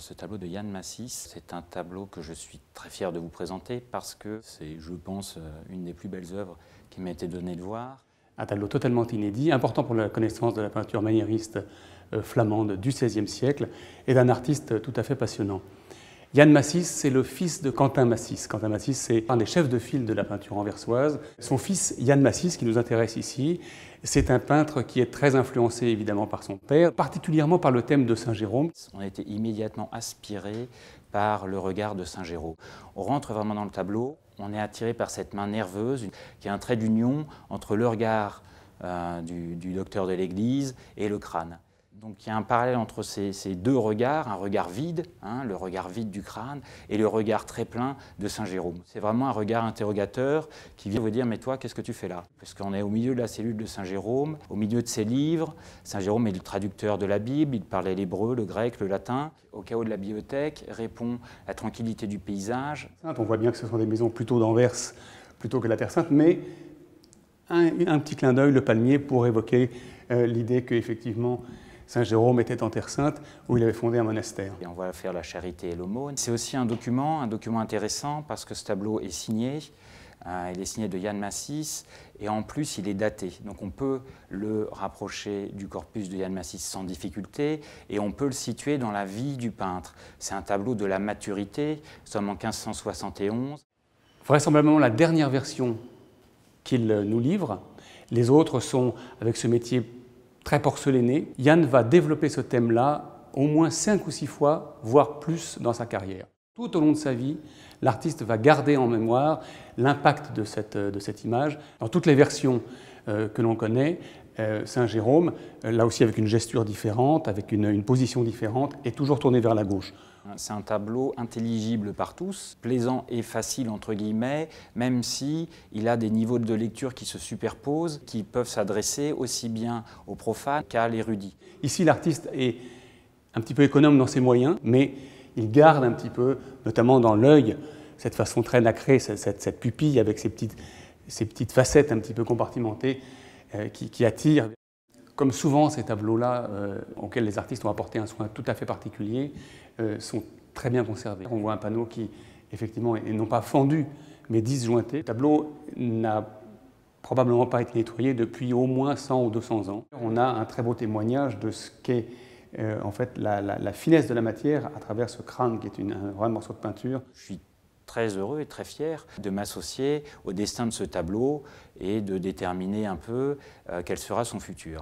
Ce tableau de Yann Massis, c'est un tableau que je suis très fier de vous présenter parce que c'est, je pense, euh, une des plus belles œuvres qui m'a été donnée de voir. Un tableau totalement inédit, important pour la connaissance de la peinture maniériste euh, flamande du XVIe siècle et d'un artiste tout à fait passionnant. Yann Massis, c'est le fils de Quentin Massis. Quentin Massis, c'est un des chefs de file de la peinture anversoise. Son fils, Yann Massis, qui nous intéresse ici, c'est un peintre qui est très influencé évidemment par son père, particulièrement par le thème de Saint Jérôme. On a été immédiatement aspiré par le regard de Saint Jérôme. On rentre vraiment dans le tableau, on est attiré par cette main nerveuse qui a un trait d'union entre le regard euh, du docteur de l'Église et le crâne. Donc il y a un parallèle entre ces, deux regards, un regard vide, hein, le regard vide du crâne, et le regard très plein de Saint Jérôme. C'est vraiment un regard interrogateur qui vient vous dire mais toi qu'est-ce que tu fais là Parce qu'on est au milieu de la cellule de Saint Jérôme, au milieu de ses livres. Saint Jérôme est le traducteur de la Bible, il parlait l'hébreu, le grec, le latin. Au chaos de la bibliothèque répond la tranquillité du paysage. On voit bien que ce sont des maisons plutôt d'Anvers plutôt que la Terre Sainte, mais un, petit clin d'œil, le palmier, pour évoquer euh, l'idée qu'effectivement Saint Jérôme était en Terre Sainte où il avait fondé un monastère. Et on va faire la charité et l'aumône. C'est aussi un document, un document intéressant parce que ce tableau est signé. Euh, il est signé de Yann Massis et en plus il est daté. Donc on peut le rapprocher du corpus de Yann Massis sans difficulté et on peut le situer dans la vie du peintre. C'est un tableau de la maturité, nous sommes en 1571. Vraisemblablement la dernière version qu'il nous livre. Les autres sont, avec ce métier très porcelainé, Yann va développer ce thème-là au moins cinq ou six fois, voire plus dans sa carrière. Tout au long de sa vie, l'artiste va garder en mémoire l'impact de cette image. Dans toutes les versions euh, que l'on connaît, euh, Saint Jérôme, euh, là aussi avec une gesture différente, avec une, position différente, est toujours tourné vers la gauche. C'est un tableau intelligible par tous, plaisant et facile entre guillemets, même si il a des niveaux de lecture qui se superposent, qui peuvent s'adresser aussi bien aux profanes qu'à l'érudit. Ici, l'artiste est un petit peu économe dans ses moyens, mais il garde un petit peu, notamment dans l'œil, cette façon très nacrée, cette, cette pupille avec ses petites ces petites facettes un petit peu compartimentées euh, qui, attirent. Comme souvent, ces tableaux-là, euh, auxquels les artistes ont apporté un soin tout à fait particulier, euh, sont très bien conservés. On voit un panneau qui, effectivement, est non pas fendu, mais disjointé. Le tableau n'a probablement pas été nettoyé depuis au moins 100 ou 200 ans. On a un très beau témoignage de ce qu'est en fait la, finesse de la matière à travers ce crâne qui est une, un vrai morceau de peinture très heureux et très fier de m'associer au destin de ce tableau et de déterminer un peu euh, quel sera son futur.